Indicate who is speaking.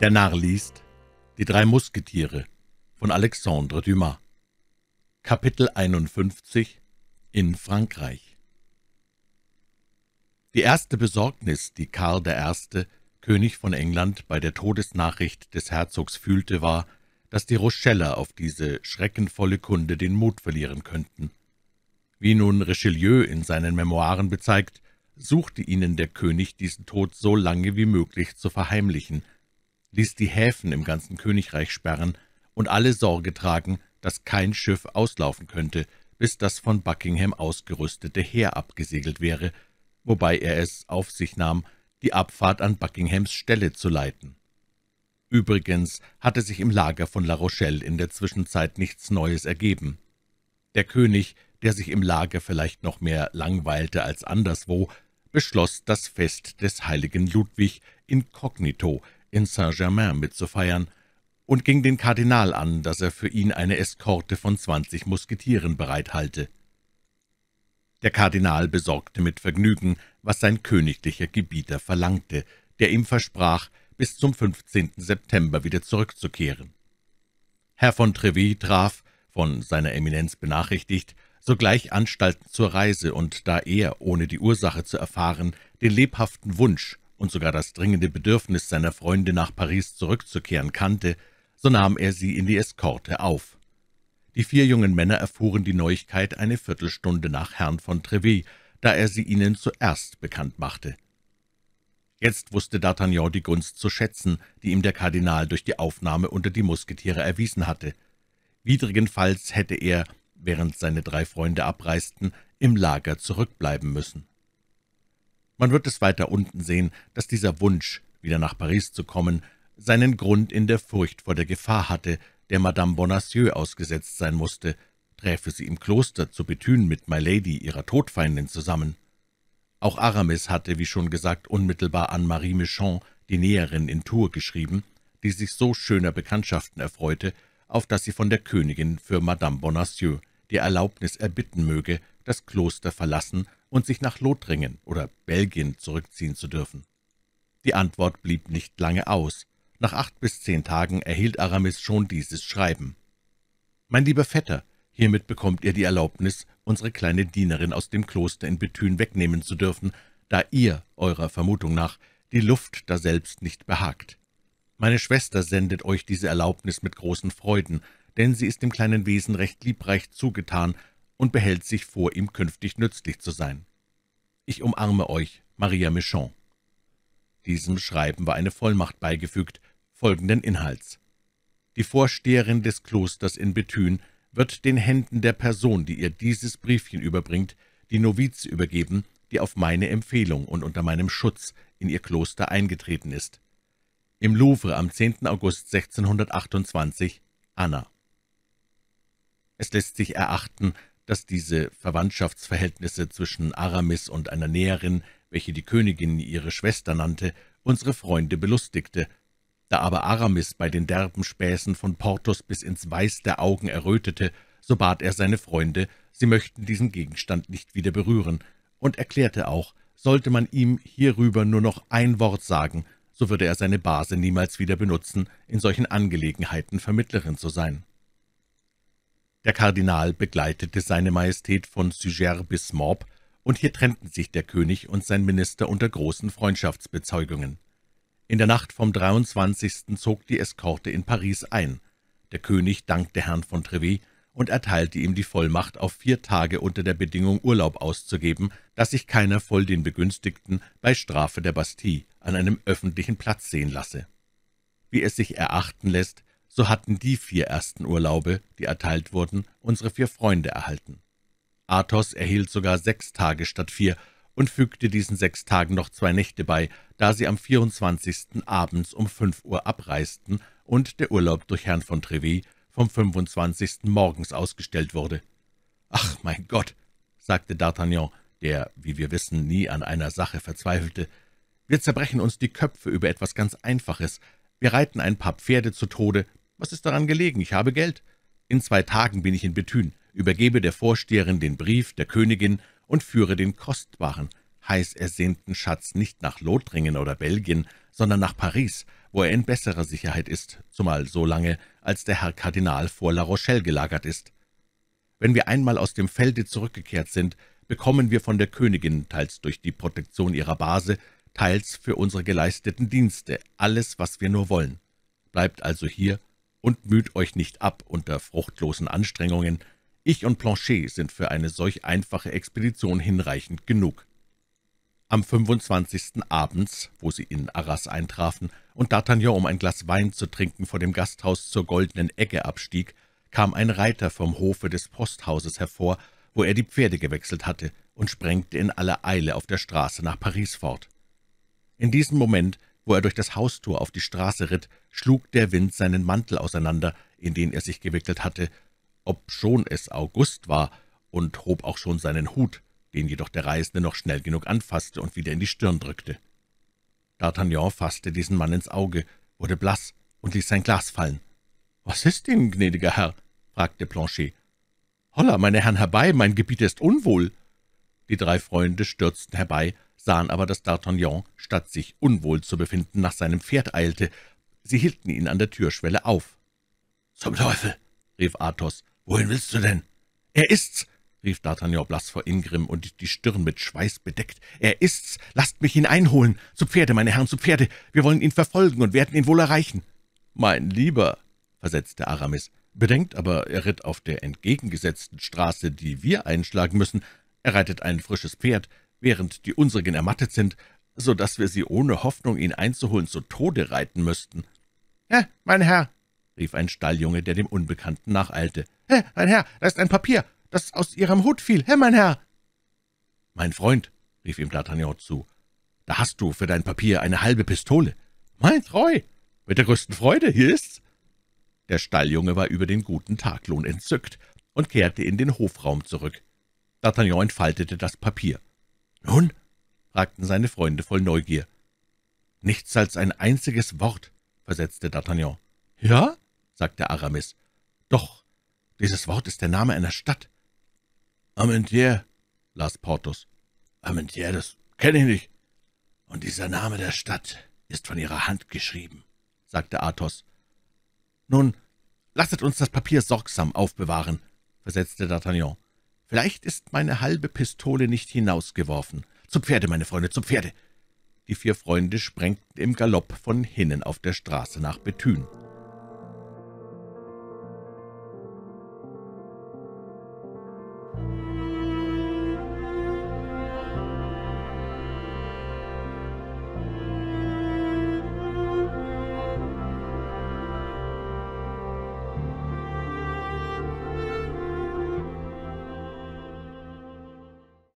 Speaker 1: Der Narr liest Die drei Musketiere von Alexandre Dumas Kapitel 51 In Frankreich Die erste Besorgnis, die Karl I., König von England, bei der Todesnachricht des Herzogs fühlte, war, dass die Rocheller auf diese schreckenvolle Kunde den Mut verlieren könnten. Wie nun Richelieu in seinen Memoiren bezeigt, suchte ihnen der König, diesen Tod so lange wie möglich zu verheimlichen – ließ die Häfen im ganzen Königreich sperren und alle Sorge tragen, dass kein Schiff auslaufen könnte, bis das von Buckingham ausgerüstete Heer abgesegelt wäre, wobei er es auf sich nahm, die Abfahrt an Buckinghams Stelle zu leiten. Übrigens hatte sich im Lager von La Rochelle in der Zwischenzeit nichts Neues ergeben. Der König, der sich im Lager vielleicht noch mehr langweilte als anderswo, beschloss das Fest des heiligen Ludwig inkognito in Saint-Germain mitzufeiern, und ging den Kardinal an, dass er für ihn eine Eskorte von zwanzig Musketieren bereithalte. Der Kardinal besorgte mit Vergnügen, was sein königlicher Gebieter verlangte, der ihm versprach, bis zum 15. September wieder zurückzukehren. Herr von Treville traf, von seiner Eminenz benachrichtigt, sogleich Anstalten zur Reise, und da er, ohne die Ursache zu erfahren, den lebhaften Wunsch, und sogar das dringende Bedürfnis seiner Freunde nach Paris zurückzukehren kannte, so nahm er sie in die Eskorte auf. Die vier jungen Männer erfuhren die Neuigkeit eine Viertelstunde nach Herrn von Trevet, da er sie ihnen zuerst bekannt machte. Jetzt wusste D'Artagnan die Gunst zu schätzen, die ihm der Kardinal durch die Aufnahme unter die Musketiere erwiesen hatte. Widrigenfalls hätte er, während seine drei Freunde abreisten, im Lager zurückbleiben müssen. Man wird es weiter unten sehen, dass dieser Wunsch, wieder nach Paris zu kommen, seinen Grund in der Furcht vor der Gefahr hatte, der Madame Bonacieux ausgesetzt sein musste, träfe sie im Kloster zu Bethune mit My Lady, ihrer Todfeindin, zusammen. Auch Aramis hatte, wie schon gesagt, unmittelbar an Marie Michon, die Näherin in Tours, geschrieben, die sich so schöner Bekanntschaften erfreute, auf dass sie von der Königin für Madame Bonacieux die Erlaubnis erbitten möge, das Kloster verlassen und sich nach Lothringen oder Belgien zurückziehen zu dürfen. Die Antwort blieb nicht lange aus. Nach acht bis zehn Tagen erhielt Aramis schon dieses Schreiben. »Mein lieber Vetter, hiermit bekommt ihr die Erlaubnis, unsere kleine Dienerin aus dem Kloster in Bethün wegnehmen zu dürfen, da ihr, eurer Vermutung nach, die Luft daselbst nicht behagt. Meine Schwester sendet euch diese Erlaubnis mit großen Freuden, denn sie ist dem kleinen Wesen recht liebreich zugetan und behält sich vor, ihm künftig nützlich zu sein. Ich umarme euch, Maria Michon. Diesem Schreiben war eine Vollmacht beigefügt, folgenden Inhalts. Die Vorsteherin des Klosters in Bethün wird den Händen der Person, die ihr dieses Briefchen überbringt, die Noviz übergeben, die auf meine Empfehlung und unter meinem Schutz in ihr Kloster eingetreten ist. Im Louvre am 10. August 1628, Anna. Es lässt sich erachten, dass diese Verwandtschaftsverhältnisse zwischen Aramis und einer Näherin, welche die Königin ihre Schwester nannte, unsere Freunde belustigte. Da aber Aramis bei den derben Späßen von Portos bis ins Weiß der Augen errötete, so bat er seine Freunde, sie möchten diesen Gegenstand nicht wieder berühren, und erklärte auch, sollte man ihm hierüber nur noch ein Wort sagen, so würde er seine Base niemals wieder benutzen, in solchen Angelegenheiten Vermittlerin zu sein. Der Kardinal begleitete seine Majestät von Suger bis Morb, und hier trennten sich der König und sein Minister unter großen Freundschaftsbezeugungen. In der Nacht vom 23. zog die Eskorte in Paris ein. Der König dankte Herrn von Trevis und erteilte ihm die Vollmacht, auf vier Tage unter der Bedingung Urlaub auszugeben, dass sich keiner voll den Begünstigten bei Strafe der Bastille an einem öffentlichen Platz sehen lasse. Wie es sich erachten lässt, so hatten die vier ersten Urlaube, die erteilt wurden, unsere vier Freunde erhalten. Athos erhielt sogar sechs Tage statt vier und fügte diesen sechs Tagen noch zwei Nächte bei, da sie am 24. abends um fünf Uhr abreisten und der Urlaub durch Herrn von Trevi vom 25. morgens ausgestellt wurde. »Ach, mein Gott«, sagte D'Artagnan, der, wie wir wissen, nie an einer Sache verzweifelte, »wir zerbrechen uns die Köpfe über etwas ganz Einfaches. Wir reiten ein paar Pferde zu Tode, was ist daran gelegen? Ich habe Geld. In zwei Tagen bin ich in Bethün, übergebe der Vorsteherin den Brief der Königin und führe den kostbaren, heiß ersehnten Schatz nicht nach Lothringen oder Belgien, sondern nach Paris, wo er in besserer Sicherheit ist, zumal so lange, als der Herr Kardinal vor La Rochelle gelagert ist. Wenn wir einmal aus dem Felde zurückgekehrt sind, bekommen wir von der Königin, teils durch die Protektion ihrer Base, teils für unsere geleisteten Dienste, alles, was wir nur wollen. Bleibt also hier und müht euch nicht ab unter fruchtlosen Anstrengungen. Ich und Planchet sind für eine solch einfache Expedition hinreichend genug. Am 25. abends, wo sie in Arras eintrafen und D'Artagnan, um ein Glas Wein zu trinken, vor dem Gasthaus zur Goldenen Egge abstieg, kam ein Reiter vom Hofe des Posthauses hervor, wo er die Pferde gewechselt hatte, und sprengte in aller Eile auf der Straße nach Paris fort. In diesem Moment wo er durch das Haustor auf die Straße ritt, schlug der Wind seinen Mantel auseinander, in den er sich gewickelt hatte, obschon es August war, und hob auch schon seinen Hut, den jedoch der Reisende noch schnell genug anfasste und wieder in die Stirn drückte. D'Artagnan faßte diesen Mann ins Auge, wurde blass und ließ sein Glas fallen. »Was ist denn, gnädiger Herr?« fragte Planchet. »Holla, meine Herren, herbei, mein Gebiet ist unwohl!« Die drei Freunde stürzten herbei, sahen aber, dass D'Artagnan, statt sich unwohl zu befinden, nach seinem Pferd eilte. Sie hielten ihn an der Türschwelle auf. »Zum Teufel!« rief Athos. »Wohin willst du denn?« »Er ist's!« rief D'Artagnan blass vor Ingrim und die Stirn mit Schweiß bedeckt. »Er ist's! Lasst mich ihn einholen! Zu Pferde, meine Herren, zu Pferde! Wir wollen ihn verfolgen und werden ihn wohl erreichen!« »Mein Lieber«, versetzte Aramis, »bedenkt aber, er ritt auf der entgegengesetzten Straße, die wir einschlagen müssen. Er reitet ein frisches Pferd während die unsrigen ermattet sind, so dass wir sie ohne Hoffnung, ihn einzuholen, zu Tode reiten müssten. »Hä, mein Herr«, rief ein Stalljunge, der dem Unbekannten nacheilte. »Hä, mein Herr, da ist ein Papier, das aus Ihrem Hut fiel. Hä, mein Herr!« »Mein Freund«, rief ihm D'Artagnan zu, »da hast du für dein Papier eine halbe Pistole.« »Mein Treu! Mit der größten Freude, hier ist's!« Der Stalljunge war über den guten Taglohn entzückt und kehrte in den Hofraum zurück. D'Artagnan entfaltete das Papier. »Nun?« fragten seine Freunde voll Neugier. »Nichts als ein einziges Wort«, versetzte D'Artagnan. »Ja?« sagte Aramis. »Doch, dieses Wort ist der Name einer Stadt.« »Amentier«, las Porthos. »Amentier, das kenne ich nicht.« »Und dieser Name der Stadt ist von ihrer Hand geschrieben«, sagte Athos. »Nun, lasset uns das Papier sorgsam aufbewahren«, versetzte D'Artagnan. Vielleicht ist meine halbe Pistole nicht hinausgeworfen. Zu Pferde, meine Freunde, zu Pferde!« Die vier Freunde sprengten im Galopp von hinnen auf der Straße nach Bethün.